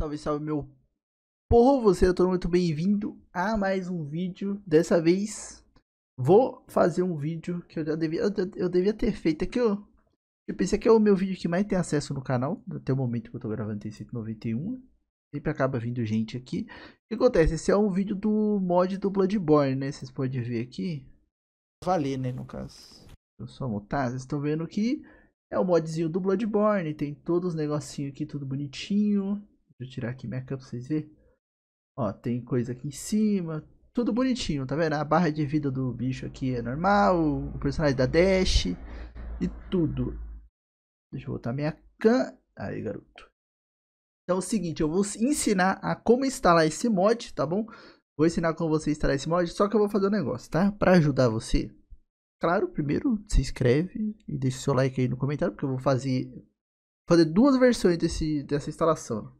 Salve, salve, meu povo! Seja todo muito bem-vindo a mais um vídeo. Dessa vez, vou fazer um vídeo que eu já devia, eu, devia ter feito que Eu, eu pensei que é o meu vídeo que mais tem acesso no canal. Até o momento que eu tô gravando tem 191. Sempre acaba vindo gente aqui. O que acontece? Esse é um vídeo do mod do Bloodborne, né? Vocês podem ver aqui. Valer, né, no caso. Eu só mutar. Vocês estão vendo que é o modzinho do Bloodborne. Tem todos os negocinhos aqui, tudo bonitinho Deixa eu tirar aqui minha cama pra vocês verem. Ó, tem coisa aqui em cima. Tudo bonitinho, tá vendo? A barra de vida do bicho aqui é normal. O personagem da Dash. E tudo. Deixa eu botar minha can... Aí, garoto. Então é o seguinte, eu vou ensinar a como instalar esse mod, tá bom? Vou ensinar como você instalar esse mod, só que eu vou fazer um negócio, tá? Pra ajudar você, claro, primeiro se inscreve e deixa o seu like aí no comentário, porque eu vou fazer, fazer duas versões desse, dessa instalação.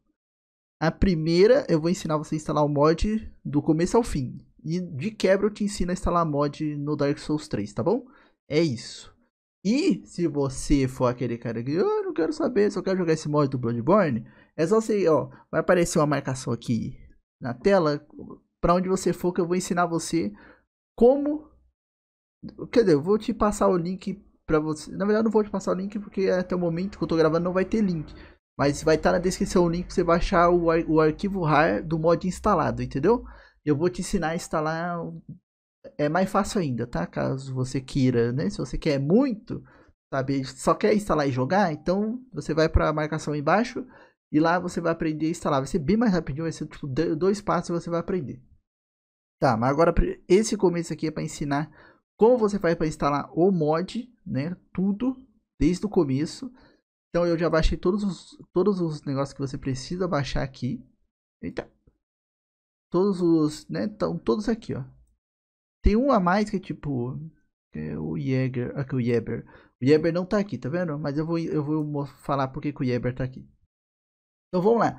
A primeira, eu vou ensinar você a instalar o mod do começo ao fim. E de quebra eu te ensino a instalar mod no Dark Souls 3, tá bom? É isso. E se você for aquele cara que, eu ah, não quero saber, só quero jogar esse mod do Bloodborne, é só você, ó, vai aparecer uma marcação aqui na tela, para onde você for que eu vou ensinar você como... Quer dizer, eu vou te passar o link para você... Na verdade, eu não vou te passar o link porque até o momento que eu tô gravando não vai ter link. Mas vai estar tá na descrição o link para você baixar o, ar, o arquivo RAR do mod instalado, entendeu? Eu vou te ensinar a instalar. É mais fácil ainda, tá? Caso você queira, né? Se você quer muito, sabe? Só quer instalar e jogar, então você vai para a marcação embaixo e lá você vai aprender a instalar. Vai ser bem mais rapidinho, vai ser tipo dois passos e você vai aprender. Tá, mas agora esse começo aqui é para ensinar como você faz para instalar o mod, né? Tudo desde o começo. Então eu já baixei todos os, todos os negócios que você precisa baixar aqui. Eita. Todos os, né, estão todos aqui, ó. Tem um a mais que é tipo é o Jäger, aqui ah, é o Jäber. O Jäber não tá aqui, tá vendo? Mas eu vou eu vou falar porque que o Jäber tá aqui. Então vamos lá.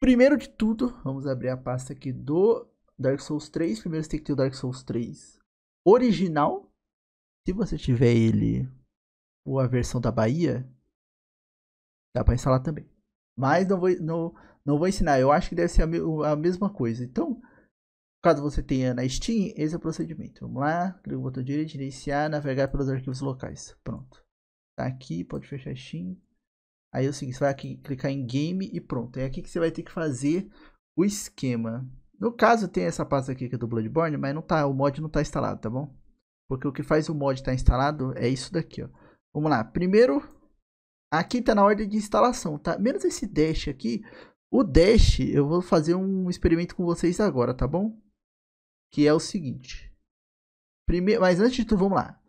Primeiro de tudo, vamos abrir a pasta aqui do Dark Souls 3. Primeiro você tem que ter o Dark Souls 3 original. Se você tiver ele ou a versão da Bahia, Dá para instalar também. Mas não vou, não, não vou ensinar. Eu acho que deve ser a, a mesma coisa. Então, caso você tenha na Steam, esse é o procedimento. Vamos lá, clica o botão direito, iniciar, navegar pelos arquivos locais. Pronto. Tá aqui, pode fechar a Steam. Aí é o seguinte, você vai aqui, clicar em game e pronto. É aqui que você vai ter que fazer o esquema. No caso, tem essa pasta aqui que é do Bloodborne, mas não tá, o mod não tá instalado, tá bom? Porque o que faz o mod estar tá instalado é isso daqui, ó. Vamos lá. Primeiro, Aqui está na ordem de instalação, tá? Menos esse dash aqui. O dash, eu vou fazer um experimento com vocês agora, tá bom? Que é o seguinte. Primeiro, mas antes de tudo, vamos lá.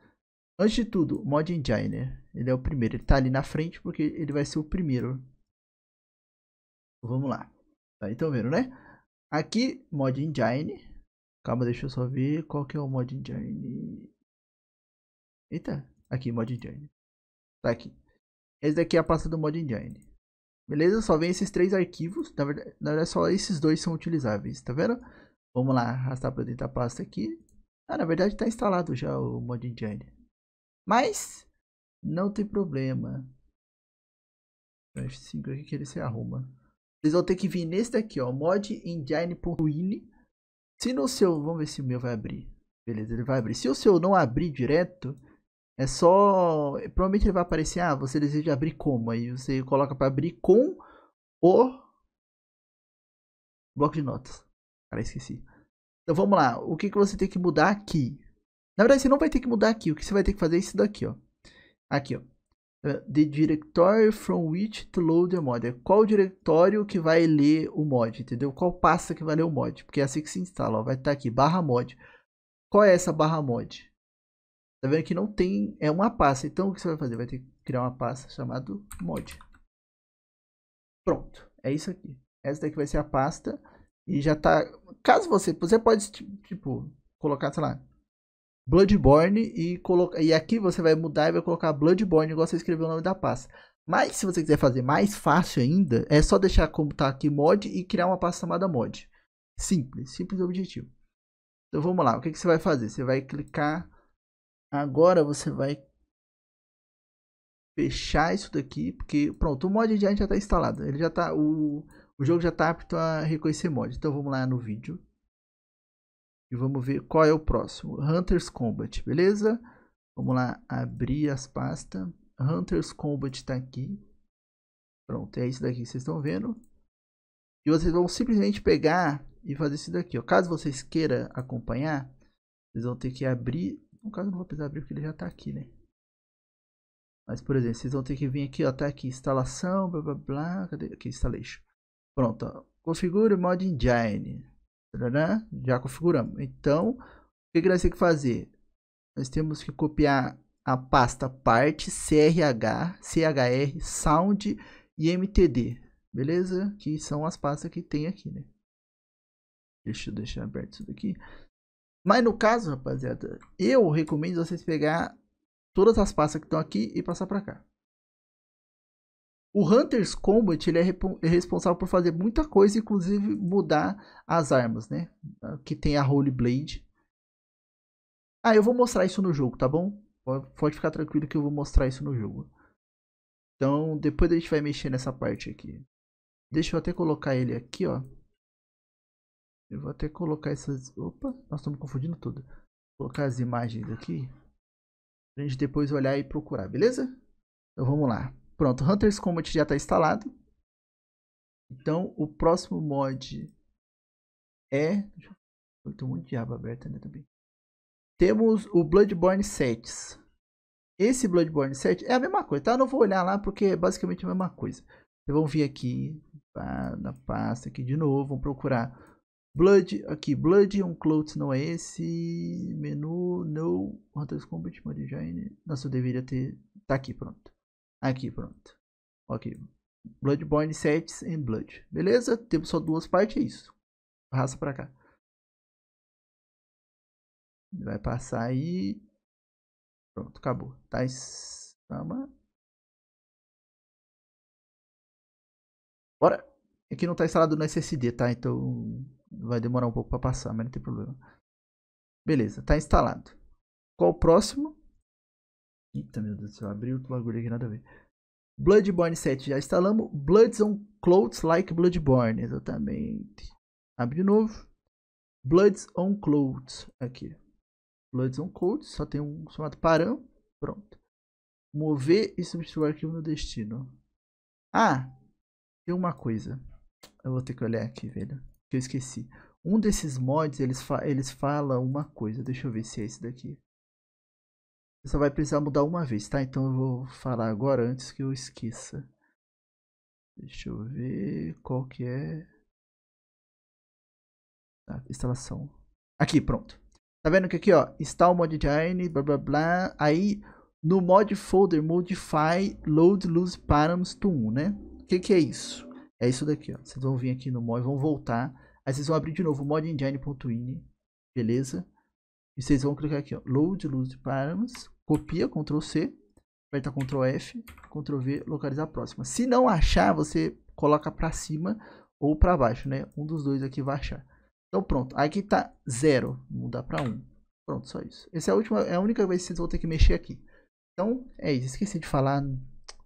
Antes de tudo, Mod Engine, Ele é o primeiro. Ele está ali na frente porque ele vai ser o primeiro. Vamos lá. Tá, então vendo, né? Aqui, Mod Engine. Calma, deixa eu só ver qual que é o Mod Engine. Eita, aqui, Mod Engine. Tá aqui. Esse daqui é a pasta do mod engine. Beleza? Só vem esses três arquivos. Na verdade, na verdade só esses dois são utilizáveis. Tá vendo? Vamos lá, arrastar para dentro da pasta aqui. Ah, na verdade está instalado já o mod engine. Mas, não tem problema. F5 aqui que ele se arruma. Vocês vão ter que vir nesse daqui, ó. modengine.ini. Se no seu, vamos ver se o meu vai abrir. Beleza, ele vai abrir. Se o seu não abrir direto, é só. Provavelmente ele vai aparecer, ah, você deseja abrir como? Aí você coloca para abrir com o bloco de notas. Cara, esqueci. Então vamos lá. O que, que você tem que mudar aqui? Na verdade, você não vai ter que mudar aqui. O que você vai ter que fazer é isso daqui, ó. Aqui, ó. The directory from which to load the mod. É qual diretório que vai ler o mod, entendeu? Qual pasta que vai ler o mod. Porque é assim que se instala, ó. Vai estar tá aqui, barra mod. Qual é essa barra mod? Tá vendo que não tem, é uma pasta. Então o que você vai fazer? Vai ter que criar uma pasta chamada mod. Pronto, é isso aqui. Essa daqui vai ser a pasta e já tá... Caso você, você pode, tipo, colocar, sei lá, Bloodborne e colocar... E aqui você vai mudar e vai colocar Bloodborne igual você escreveu o nome da pasta. Mas se você quiser fazer mais fácil ainda, é só deixar como tá aqui mod e criar uma pasta chamada mod. Simples, simples objetivo. Então vamos lá, o que, que você vai fazer? Você vai clicar Agora você vai fechar isso daqui, porque pronto, o mod já está instalado, ele já tá o, o jogo já está apto a reconhecer mod. Então vamos lá no vídeo e vamos ver qual é o próximo, Hunters Combat, beleza? Vamos lá abrir as pastas, Hunters Combat está aqui. Pronto, é isso daqui que vocês estão vendo. E vocês vão simplesmente pegar e fazer isso daqui, ó. Caso vocês queiram acompanhar, vocês vão ter que abrir no caso, eu não vou precisar abrir porque ele já está aqui, né? Mas, por exemplo, vocês vão ter que vir aqui, ó, tá aqui, instalação, blá blá blá, cadê? Aqui, installation. Pronto, ó. configure mod engine. Tarará, já configuramos. Então, o que, que nós temos que fazer? Nós temos que copiar a pasta parte, CRH, CHR, sound e MTD. Beleza? Que são as pastas que tem aqui, né? Deixa eu deixar aberto isso daqui. Mas no caso, rapaziada, eu recomendo vocês pegar todas as pastas que estão aqui e passar para cá. O Hunter's Combat ele é, é responsável por fazer muita coisa, inclusive mudar as armas, né? Que tem a Holy Blade. Ah, eu vou mostrar isso no jogo, tá bom? Pode ficar tranquilo que eu vou mostrar isso no jogo. Então, depois a gente vai mexer nessa parte aqui. Deixa eu até colocar ele aqui, ó. Eu vou até colocar essas... Opa, nós estamos confundindo tudo. Vou colocar as imagens aqui. Pra gente depois olhar e procurar, beleza? Então vamos lá. Pronto, Hunter's Combat já está instalado. Então o próximo mod é... Eu tô muito de aba aberta, né, também. Temos o Bloodborne sets Esse Bloodborne set é a mesma coisa, tá? Eu não vou olhar lá porque é basicamente a mesma coisa. Então vamos vir aqui ah, na pasta aqui de novo, vamos procurar Blood, aqui, Blood é um Clothes não é esse. Menu, no. Hunters Combat, de Engine. Nossa, eu deveria ter. Tá aqui, pronto. Aqui, pronto. Ok. Bloodborne Sets and Blood. Beleza? Temos só duas partes, é isso. Arrasta pra cá. Vai passar aí. Pronto, acabou. Tá, Tama. Bora! Aqui é não tá instalado no SSD, tá? Então vai demorar um pouco para passar, mas não tem problema. Beleza, tá instalado. Qual o próximo? Eita, meu Deus do céu, abriu outro bagulho aqui, nada a ver. Bloodborne 7 já instalamos. Bloods on Clothes Like Bloodborne, exatamente. Abre de novo. Bloods on Clothes, aqui. Bloods on Clothes, só tem um chamado parão. Pronto. Mover e substituir o arquivo no destino. Ah, tem uma coisa. Eu vou ter que olhar aqui, velho que eu esqueci. Um desses mods, eles, fa eles falam uma coisa. Deixa eu ver se é esse daqui. Você só vai precisar mudar uma vez, tá? Então eu vou falar agora antes que eu esqueça. Deixa eu ver qual que é. a tá, instalação. Aqui, pronto. Tá vendo que aqui, ó, install mod design, blá blá blá. Aí, no mod folder, modify load lose params to 1, né? O que que é isso? É isso daqui, ó. Vocês vão vir aqui no mod, vão voltar. Aí vocês vão abrir de novo modengine.in, beleza? E vocês vão clicar aqui, ó, load, load params, copia, Ctrl C, aperta Ctrl F, Ctrl V, localizar a próxima. Se não achar, você coloca para cima ou para baixo, né? Um dos dois aqui vai achar. Então pronto, aqui tá 0, mudar para Um. Pronto, só isso. Essa é a última, é a única vez que vocês vão ter que mexer aqui. Então, é isso, esqueci de falar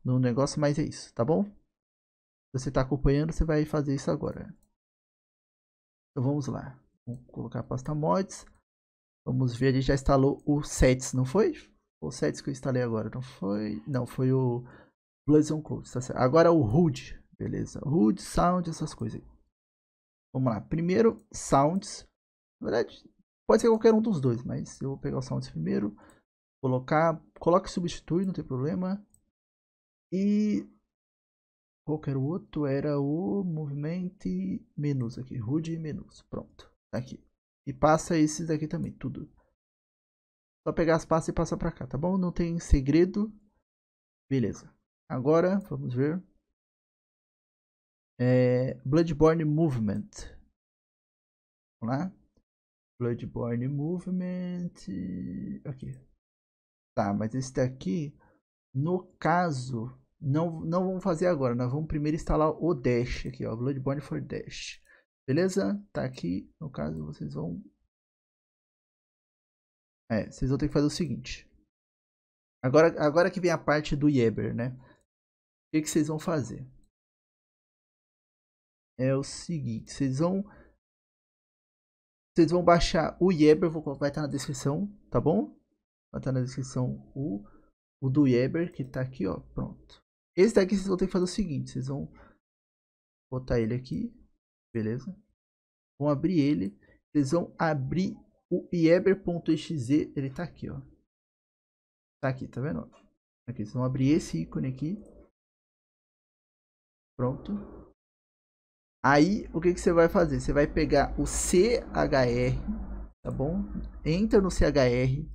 no negócio, mas é isso, tá bom? você está acompanhando, você vai fazer isso agora. Então vamos lá. Vou colocar a pasta mods. Vamos ver, ele já instalou o sets, não foi? O sets que eu instalei agora, não foi? Não, foi o Blazon Close, tá certo? Agora o HUD, beleza. HUD, sound, essas coisas aí. Vamos lá, primeiro sounds. Na verdade, pode ser qualquer um dos dois, mas eu vou pegar o sounds primeiro. Colocar, coloque substitui, não tem problema. E Qualquer outro era o movimento menus aqui, rude menus, pronto, tá aqui. E passa esses daqui também, tudo. Só pegar as pastas e passar para cá, tá bom? Não tem segredo. Beleza. Agora, vamos ver. É, Bloodborne Movement. Vamos lá. Bloodborne Movement. Aqui. Tá, mas esse daqui, no caso, não, não vamos fazer agora, nós vamos primeiro instalar o Dash aqui, ó, Bloodborne for Dash. Beleza? Tá aqui, no caso vocês vão... É, vocês vão ter que fazer o seguinte. Agora, agora que vem a parte do Yeber, né? O que, que vocês vão fazer? É o seguinte, vocês vão... Vocês vão baixar o Yeber, vou, vai estar tá na descrição, tá bom? Vai estar tá na descrição o, o do Yeber, que tá aqui, ó, pronto. Esse daqui vocês vão ter que fazer o seguinte, vocês vão botar ele aqui, beleza? Vão abrir ele, vocês vão abrir o ieber.exe, ele tá aqui, ó. Tá aqui, tá vendo? Aqui, vocês vão abrir esse ícone aqui. Pronto. Aí, o que, que você vai fazer? Você vai pegar o CHR, tá bom? Entra no CHR,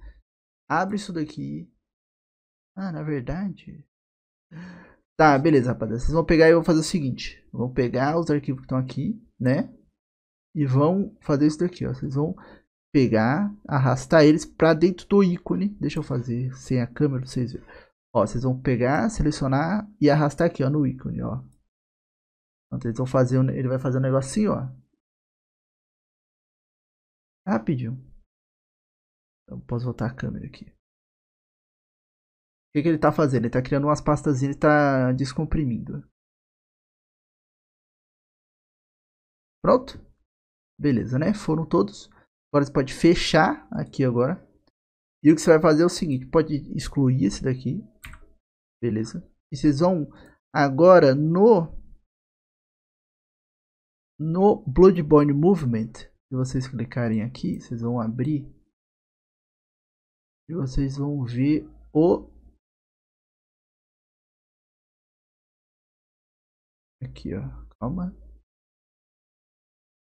abre isso daqui. Ah, na verdade... Tá, beleza, rapaziada. Vocês vão pegar e vão fazer o seguinte. Vão pegar os arquivos que estão aqui, né? E vão fazer isso daqui, ó. Vocês vão pegar, arrastar eles para dentro do ícone. Deixa eu fazer sem a câmera pra vocês verem. Ó, vocês vão pegar, selecionar e arrastar aqui, ó, no ícone, ó. Então, eles vão fazer, ele vai fazer um negocinho, assim, ó. Rapidinho. Eu então, posso voltar a câmera aqui que, que ele está fazendo? Ele está criando umas pastas e está descomprimindo. Pronto? Beleza, né? Foram todos. Agora você pode fechar aqui agora. E o que você vai fazer é o seguinte. Pode excluir esse daqui. Beleza. E vocês vão agora no... No Bloodborne Movement. Se vocês clicarem aqui, vocês vão abrir. E vocês vão ver o Aqui, ó. Calma.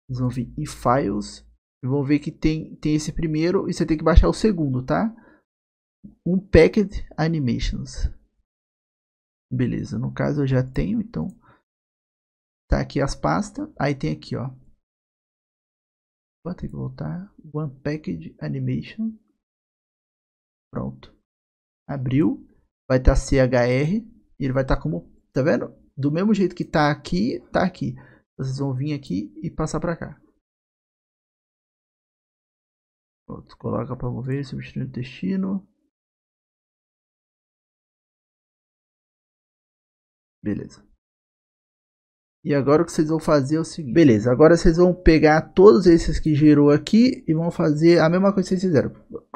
Vocês vão vir em Files. E vão ver que tem, tem esse primeiro e você tem que baixar o segundo, tá? Um packet Animations. Beleza, no caso eu já tenho, então... Tá aqui as pastas. Aí tem aqui, ó. Vou ter que voltar. One Package Animation. Pronto. Abriu. Vai estar tá CHR. E ele vai estar tá como... Tá vendo? do mesmo jeito que tá aqui, tá aqui. Vocês vão vir aqui e passar para cá. Pronto, coloca para mover, substituindo o destino. Beleza. E agora o que vocês vão fazer é o seguinte. Beleza, agora vocês vão pegar todos esses que gerou aqui e vão fazer a mesma coisa que vocês fizeram.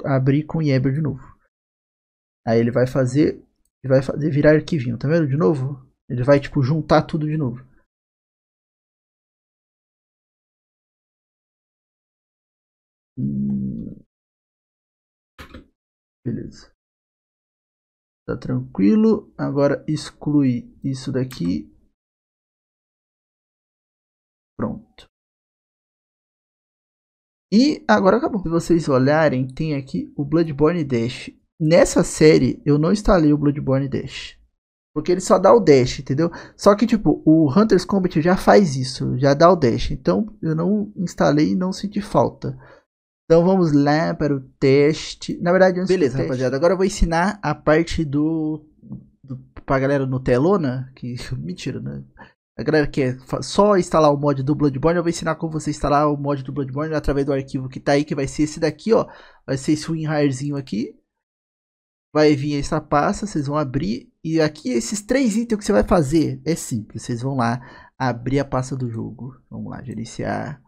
Abrir com Yammer de novo. Aí ele vai fazer, vai fazer virar arquivinho, tá vendo? De novo. Ele vai, tipo, juntar tudo de novo. Hum. Beleza. Tá tranquilo. Agora exclui isso daqui. Pronto. E agora acabou. Se vocês olharem, tem aqui o Bloodborne Dash. Nessa série, eu não instalei o Bloodborne Dash. Porque ele só dá o dash, entendeu? Só que, tipo, o Hunter's Combat já faz isso, já dá o dash. Então, eu não instalei e não senti falta. Então, vamos lá para o teste. Na verdade, antes Beleza, rapaziada. Agora eu vou ensinar a parte do, do... a galera no telona. Que... Mentira, né? A galera que é só instalar o mod do Bloodborne, eu vou ensinar como você instalar o mod do Bloodborne através do arquivo que tá aí, que vai ser esse daqui, ó. Vai ser esse WinRARzinho aqui vai vir essa pasta, vocês vão abrir e aqui esses três itens que você vai fazer é simples, vocês vão lá abrir a pasta do jogo, vamos lá, gerenciar,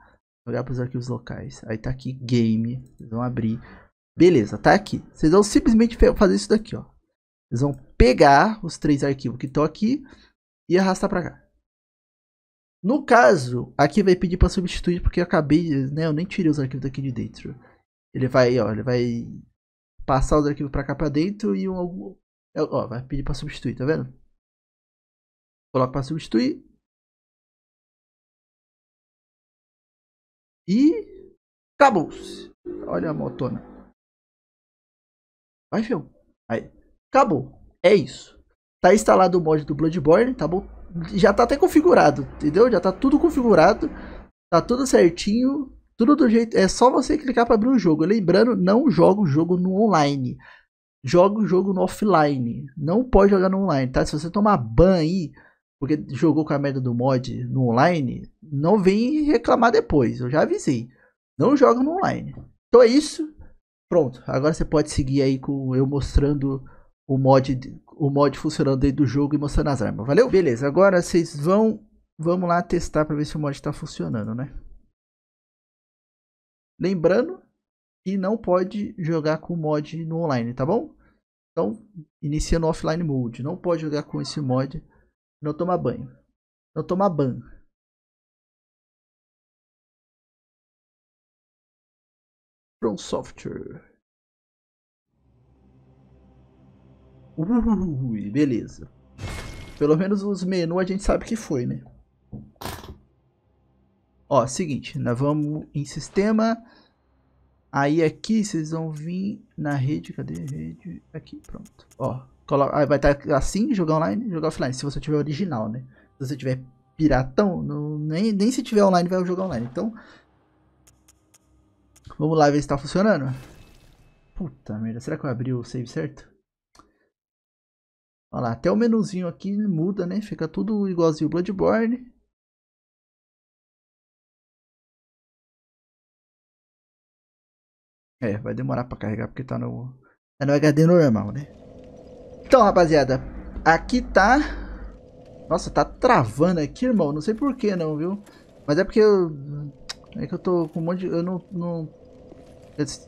olhar para os arquivos locais, aí tá aqui game, vocês vão abrir, beleza, tá aqui, vocês vão simplesmente fazer isso daqui, ó, vocês vão pegar os três arquivos que estão aqui e arrastar para cá. No caso, aqui vai pedir para substituir porque eu acabei, né, eu nem tirei os arquivos daqui de dentro. Ele vai, ó, ele vai passar os arquivos para cá para dentro e um é, ó, vai pedir para substituir, tá vendo? Coloca para substituir. E acabou-se. Olha a motona. Vai, filho. Aí, acabou. É isso. Tá instalado o mod do Bloodborne, tá bom? Já tá até configurado, entendeu? Já tá tudo configurado. Tá tudo certinho. Tudo do jeito. É só você clicar para abrir o jogo. Lembrando, não joga o jogo no online. Joga o jogo no offline. Não pode jogar no online, tá? Se você tomar ban aí, porque jogou com a merda do mod no online, não vem reclamar depois. Eu já avisei. Não joga no online. Então é isso. Pronto. Agora você pode seguir aí com eu mostrando o mod, o mod funcionando dentro do jogo e mostrando as armas. Valeu? Beleza. Agora vocês vão. Vamos lá testar para ver se o mod está funcionando, né? Lembrando que não pode jogar com mod no online, tá bom? Então, inicia no offline mode. Não pode jogar com esse mod. Não tomar banho. Não tomar ban. From Software. Ui, beleza. Pelo menos os menus a gente sabe que foi, né? Ó, seguinte, nós vamos em sistema. Aí aqui vocês vão vir na rede, cadê a rede? Aqui, pronto. Ó, coloca, vai estar tá assim, jogar online, jogar offline, se você tiver original, né? Se você tiver piratão, não, nem, nem se tiver online vai jogar online. Então, vamos lá ver se tá funcionando. Puta merda, será que eu abri o save certo? Olha lá, até o menuzinho aqui muda, né? Fica tudo igualzinho o Bloodborne. É, vai demorar pra carregar porque tá no, tá no HD normal, né? Então, rapaziada, aqui tá... Nossa, tá travando aqui, irmão. Não sei porquê não, viu? Mas é porque eu... É que eu tô com um monte de... Eu não... não...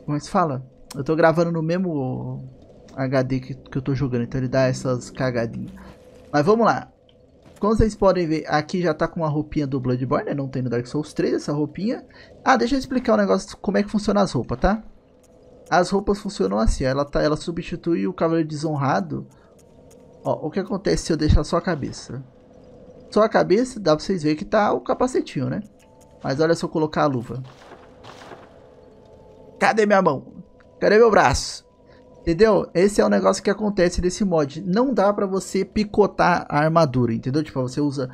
Como é que se fala? Eu tô gravando no mesmo HD que, que eu tô jogando, então ele dá essas cagadinhas. Mas vamos lá. Como vocês podem ver, aqui já tá com uma roupinha do Bloodborne, né? Não tem no Dark Souls 3 essa roupinha. Ah, deixa eu explicar o um negócio, como é que funciona as roupas, tá? As roupas funcionam assim, ela, tá, ela substitui o Cavaleiro Desonrado. Ó, o que acontece se eu deixar só a cabeça? Só a cabeça, dá pra vocês verem que tá o capacetinho, né? Mas olha se eu colocar a luva. Cadê minha mão? Cadê meu braço? Entendeu? Esse é o negócio que acontece nesse mod. Não dá pra você picotar a armadura, entendeu? Tipo, você usa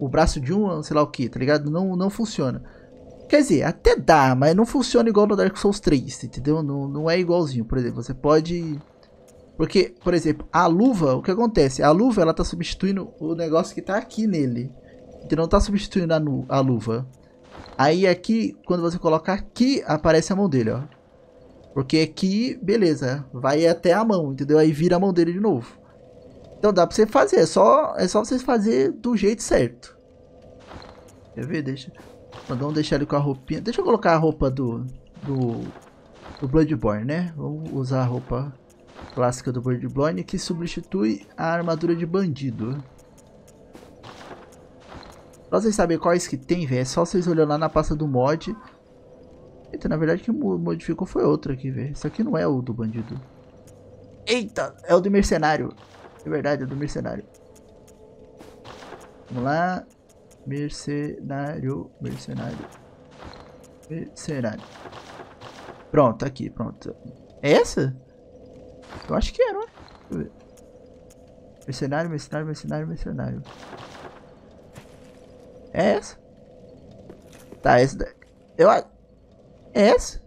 o braço de um, sei lá o que, tá ligado? Não, não funciona. Quer dizer, até dá, mas não funciona igual no Dark Souls 3, entendeu? Não, não é igualzinho, por exemplo, você pode... Porque, por exemplo, a luva, o que acontece? A luva, ela tá substituindo o negócio que tá aqui nele. Então não tá substituindo a, a luva. Aí aqui, quando você coloca aqui, aparece a mão dele, ó. Porque aqui, beleza, vai até a mão, entendeu? Aí vira a mão dele de novo. Então dá pra você fazer, é só, é só você fazer do jeito certo. Quer ver? Deixa... Mas vamos deixar ele com a roupinha. Deixa eu colocar a roupa do, do, do Bloodborne, né? Vamos usar a roupa clássica do Bloodborne que substitui a armadura de bandido. Pra vocês saberem quais que tem, velho, é só vocês olharem lá na pasta do mod. Eita, na verdade que modificou foi outra aqui, velho. Isso aqui não é o do bandido. Eita, é o do mercenário. É verdade, é do mercenário. Vamos lá. Mercenário, mercenário, mercenário. Pronto, tá aqui, pronto. É essa? Eu acho que era, né? Deixa eu ver. Mercenário, mercenário, mercenário, mercenário. É essa? Tá, essa da... Eu... É essa?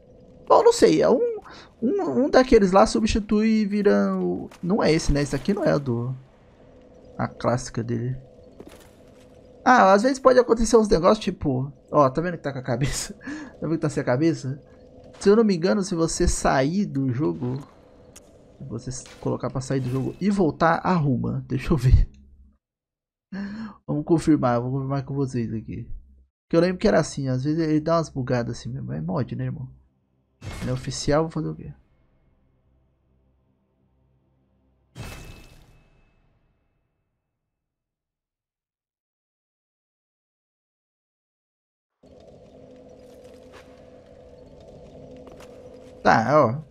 Bom, não sei, é um... Um, um daqueles lá substitui e vira o... Não é esse, né? Esse aqui não é a do... A clássica dele. Ah, às vezes pode acontecer uns negócios tipo. Ó, tá vendo que tá com a cabeça? tá vendo que tá sem a cabeça? Se eu não me engano, se você sair do jogo. Se você colocar pra sair do jogo e voltar, arruma. Deixa eu ver. Vamos confirmar, vou confirmar com vocês aqui. Que eu lembro que era assim, às vezes ele dá umas bugadas assim mesmo. É mod, né, irmão? Ele é oficial, vou fazer o quê? Tá, ó.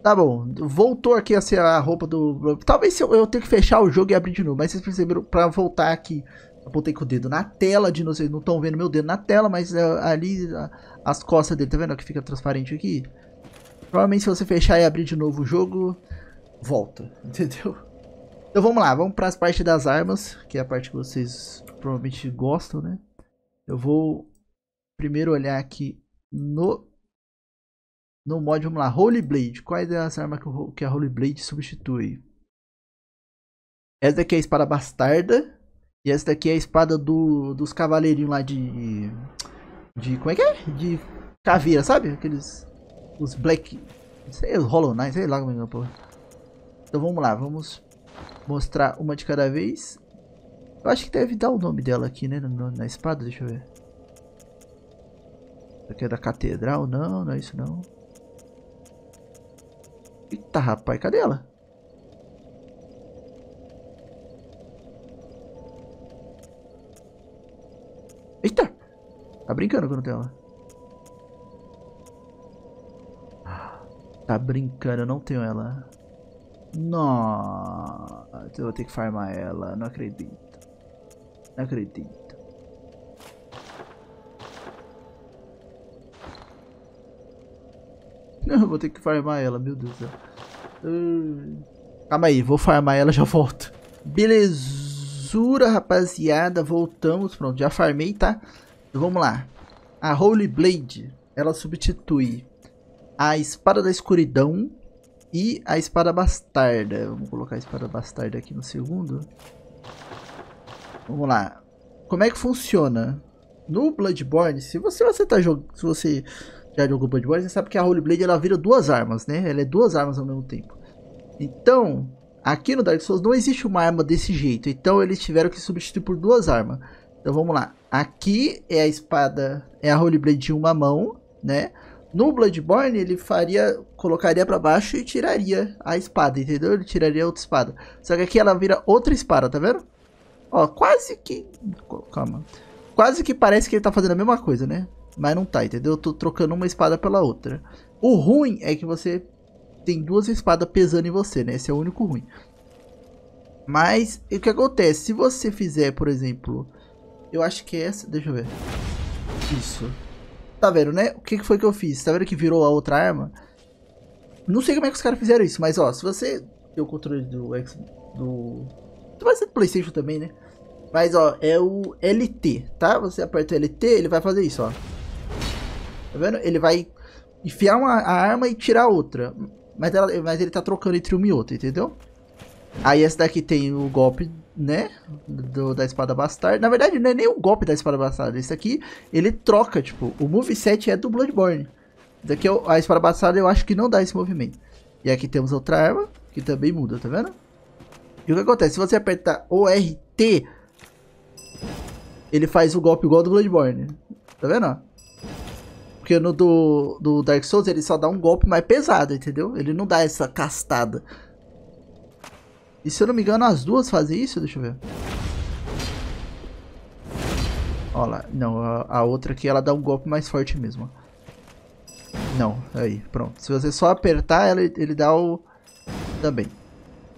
Tá bom. Voltou aqui a ser a roupa do. Talvez eu, eu tenha que fechar o jogo e abrir de novo. Mas vocês perceberam, pra voltar aqui, eu botei com o dedo na tela. De não vocês não estão vendo meu dedo na tela, mas uh, ali a, as costas dele, tá vendo? Que fica transparente aqui. Provavelmente se você fechar e abrir de novo o jogo, volta, entendeu? Então vamos lá, vamos para as partes das armas, que é a parte que vocês provavelmente gostam, né? Eu vou primeiro olhar aqui no no mod, vamos lá. Holy Blade. Quais é as armas que a Holy Blade substitui? Essa daqui é a espada bastarda. E essa daqui é a espada do, dos cavaleirinhos lá de. De. Como é que é? De caveira, sabe? Aqueles. Os Black. Sei, os Hollow Knight, sei lá como é que é, porra. Então vamos lá, vamos mostrar uma de cada vez. Eu acho que deve dar o nome dela aqui, né? Na, na espada, deixa eu ver. Isso aqui é da catedral? Não, não é isso não. Eita, rapaz, cadê ela? Eita! Tá brincando quando tem ela. Tá brincando, eu não tenho ela. Nossa, eu vou ter que farmar ela, não acredito. Não acredito. vou ter que farmar ela, meu Deus do céu. Hum. Calma aí, vou farmar ela já volto. Belezura, rapaziada. Voltamos, pronto, já farmei, tá? Vamos lá. A Holy Blade, ela substitui a Espada da Escuridão e a Espada Bastarda. Vamos colocar a Espada Bastarda aqui no segundo. Vamos lá. Como é que funciona? No Bloodborne, se você, você tá jogando... Se você de algum Bloodborne, você sabe que a Holy Blade ela vira duas armas, né? Ela é duas armas ao mesmo tempo. Então, aqui no Dark Souls não existe uma arma desse jeito. Então eles tiveram que substituir por duas armas. Então vamos lá. Aqui é a espada, é a Holy Blade de uma mão, né? No Bloodborne ele faria, colocaria para baixo e tiraria a espada, entendeu? Ele tiraria outra espada. Só que aqui ela vira outra espada, tá vendo? Ó, quase que... Calma. Quase que parece que ele tá fazendo a mesma coisa, né? Mas não tá, entendeu? Eu tô trocando uma espada pela outra. O ruim é que você tem duas espadas pesando em você, né? Esse é o único ruim. Mas o que acontece? Se você fizer, por exemplo, eu acho que é essa, deixa eu ver. Isso. Tá vendo, né? O que foi que eu fiz? Tá vendo que virou a outra arma? Não sei como é que os caras fizeram isso, mas ó, se você tem o controle do X do vai ser do PlayStation também, né? Mas ó, é o LT, tá? Você aperta o LT, ele vai fazer isso, ó. Tá vendo? Ele vai enfiar uma a arma e tirar outra. Mas, ela, mas ele tá trocando entre uma e outra, entendeu? Aí essa daqui tem o golpe, né? Do, da espada bastarda. Na verdade, não é nem o golpe da espada bastarda. Esse aqui, ele troca, tipo, o moveset é do Bloodborne. Daqui é a espada bastarda eu acho que não dá esse movimento. E aqui temos outra arma, que também muda, tá vendo? E o que acontece? Se você apertar ORT, ele faz o golpe igual do Bloodborne. Tá vendo? Porque no do, do Dark Souls ele só dá um golpe mais pesado, entendeu? Ele não dá essa castada. E se eu não me engano, as duas fazem isso? Deixa eu ver. Olha lá. Não, a, a outra aqui ela dá um golpe mais forte mesmo. Não, aí, pronto. Se você só apertar, ela, ele dá o... Também.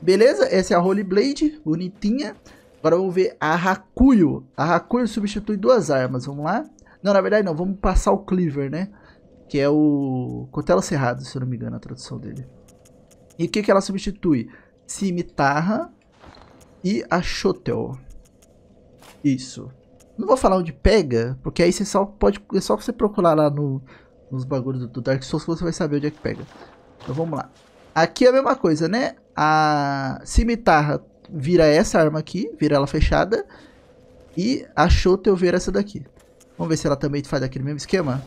Beleza? Essa é a Holy Blade, bonitinha. Agora vamos ver a Hakuyo. A Hakuyo substitui duas armas, vamos lá. Não, na verdade não, vamos passar o Cleaver, né? Que é o cotelo Cerrado, se eu não me engano a tradução dele. E o que, que ela substitui? Cimitarra e a Chotel. Isso. Não vou falar onde pega, porque aí você só pode. É só você procurar lá no, nos bagulhos do Dark Souls que você vai saber onde é que pega. Então vamos lá. Aqui é a mesma coisa, né? A cimitarra vira essa arma aqui, vira ela fechada. E a Shotel vira essa daqui. Vamos ver se ela também faz aquele mesmo esquema.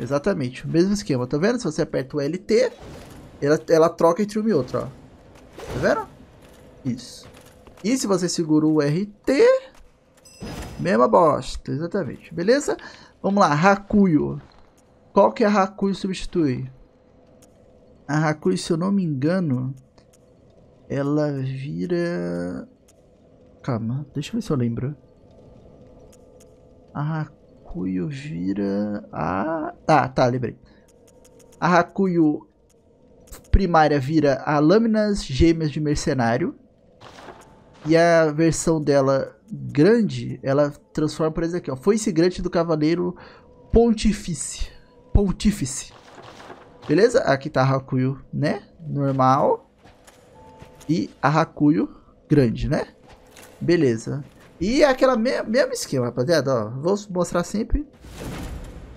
Exatamente, o mesmo esquema, tá vendo? Se você aperta o LT, ela, ela troca entre uma e outra, ó. Tá vendo? Isso. E se você segura o RT, mesma bosta, exatamente, beleza? Vamos lá, Hakuyo. Qual que é a Hakuyo substitui? A Hakuyo, se eu não me engano, ela vira... Calma, deixa eu ver se eu lembro. A Hakuyo... Hakuyo vira a... Ah, tá, lembrei. A Hakuyo primária vira a Lâminas Gêmeas de Mercenário. E a versão dela grande, ela transforma por exemplo aqui, ó. Foi-se grande do Cavaleiro Pontífice. Pontífice. Beleza? Aqui tá a Hakuyo, né? Normal. E a Hakuyo grande, né? Beleza. E é aquela me mesmo esquema, rapaziada, ó. Vou mostrar sempre.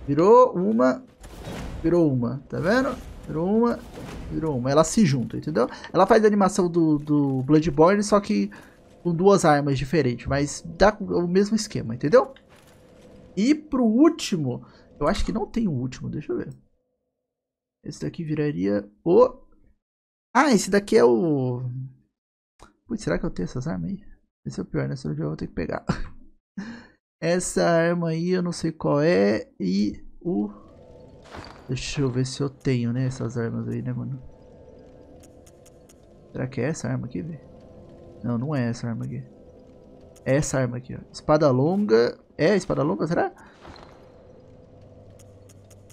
Virou uma, virou uma, tá vendo? Virou uma, virou uma. Ela se junta, entendeu? Ela faz a animação do, do Bloodborne, só que com duas armas diferentes, mas dá o mesmo esquema, entendeu? E pro último, eu acho que não tem o último, deixa eu ver. Esse daqui viraria o... Ah, esse daqui é o... Putz, será que eu tenho essas armas aí? Esse é o pior, né? Se eu já vou ter que pegar. Essa arma aí eu não sei qual é. E o... Deixa eu ver se eu tenho, né? Essas armas aí, né, mano? Será que é essa arma aqui, velho? Não, não é essa arma aqui. É essa arma aqui, ó. Espada longa. É, espada longa, será?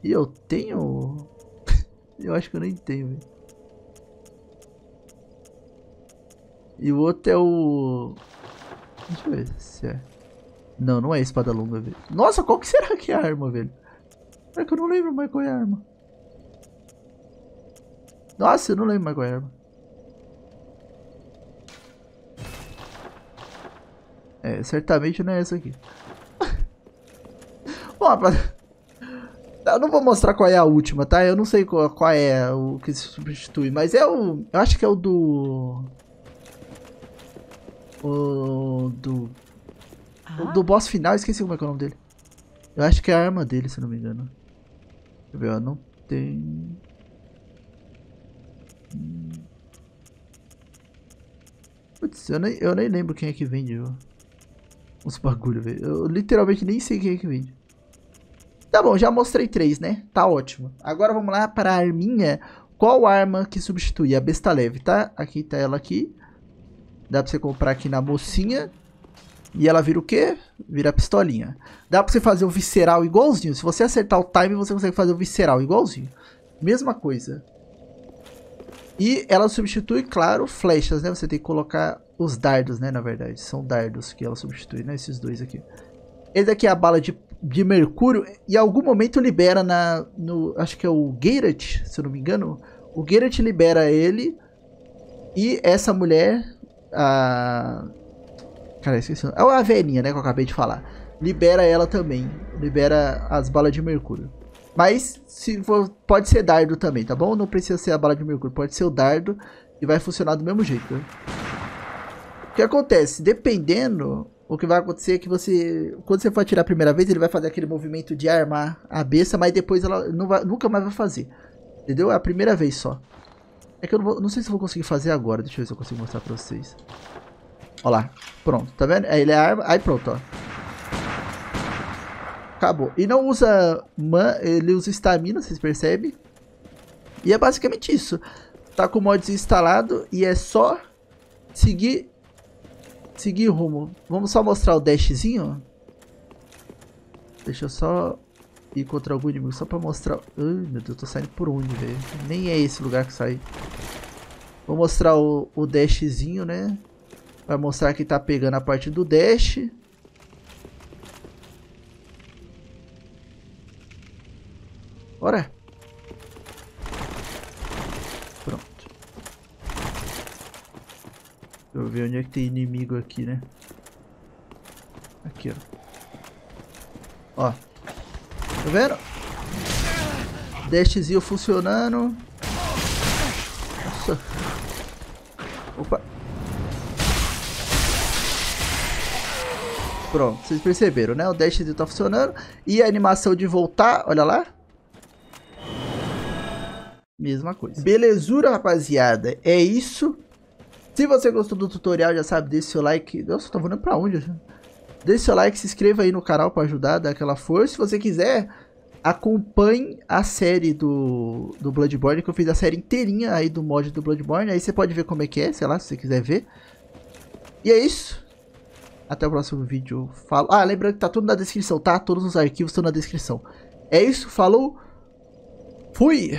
E eu tenho... eu acho que eu nem tenho, velho. E o outro é o... Deixa eu ver se é. Não, não é espada longa, velho. Nossa, qual que será que é a arma, velho? É que eu não lembro mais qual é a arma. Nossa, eu não lembro mais qual é a arma. É, certamente não é essa aqui. Bom, rapaz. Eu não vou mostrar qual é a última, tá? Eu não sei qual, qual é o que se substitui, mas é o... Eu acho que é o do... O do. Ah. O do boss final, esqueci como é, que é o nome dele. Eu acho que é a arma dele, se não me engano. Deixa eu ver, ó, não tem. Putz, eu nem, eu nem lembro quem é que vende ó. os bagulho, velho. Eu literalmente nem sei quem é que vende. Tá bom, já mostrei três, né? Tá ótimo. Agora vamos lá para a arminha. Qual arma que substitui a besta leve, tá? Aqui tá ela aqui. Dá pra você comprar aqui na mocinha. E ela vira o quê? Vira pistolinha. Dá pra você fazer o visceral igualzinho. Se você acertar o time, você consegue fazer o visceral igualzinho. Mesma coisa. E ela substitui, claro, flechas, né? Você tem que colocar os dardos, né? Na verdade, são dardos que ela substitui, né? Esses dois aqui. Esse daqui é a bala de, de mercúrio. E em algum momento libera na... No, acho que é o Garrett, se eu não me engano. O Garrett libera ele. E essa mulher a. Cara, esqueci. É a velhinha, né? Que eu acabei de falar. Libera ela também. Libera as balas de mercúrio. Mas se for, pode ser dardo também, tá bom? Não precisa ser a bala de mercúrio, pode ser o dardo e vai funcionar do mesmo jeito. O que acontece? Dependendo, o que vai acontecer é que você, quando você for atirar a primeira vez, ele vai fazer aquele movimento de armar a besta, mas depois ela vai, nunca mais vai fazer. Entendeu? É a primeira vez só. É que eu não, vou, não, sei se eu vou conseguir fazer agora. Deixa eu ver se eu consigo mostrar pra vocês. Ó lá. Pronto, tá vendo? Aí é, ele é a arma. Aí pronto, ó. Acabou. E não usa... Man, ele usa estamina, vocês percebem? E é basicamente isso. Tá com o mods instalado e é só seguir... Seguir rumo. Vamos só mostrar o dashzinho. Deixa eu só e contra algum inimigo só pra mostrar... Ai, meu Deus, eu tô saindo por onde, velho? Nem é esse lugar que sai. Vou mostrar o, o dashzinho, né? Pra mostrar que tá pegando a parte do dash. Bora! Pronto. Deixa eu ver onde é que tem inimigo aqui, né? Aqui, ó. Ó, Tá vendo? Dashzinho funcionando. Nossa. Opa. Pronto, vocês perceberam, né? O dashzinho tá funcionando. E a animação de voltar, olha lá. Mesma coisa. Belezura, rapaziada. É isso. Se você gostou do tutorial, já sabe, deixa o seu like. Nossa, eu tô voando pra onde? Deixe seu like, se inscreva aí no canal para ajudar, dá aquela força. Se você quiser, acompanhe a série do, do Bloodborne, que eu fiz a série inteirinha aí do mod do Bloodborne. Aí você pode ver como é que é, sei lá, se você quiser ver. E é isso. Até o próximo vídeo. Falo... Ah, lembrando que tá tudo na descrição, tá? Todos os arquivos estão na descrição. É isso, falou. Fui!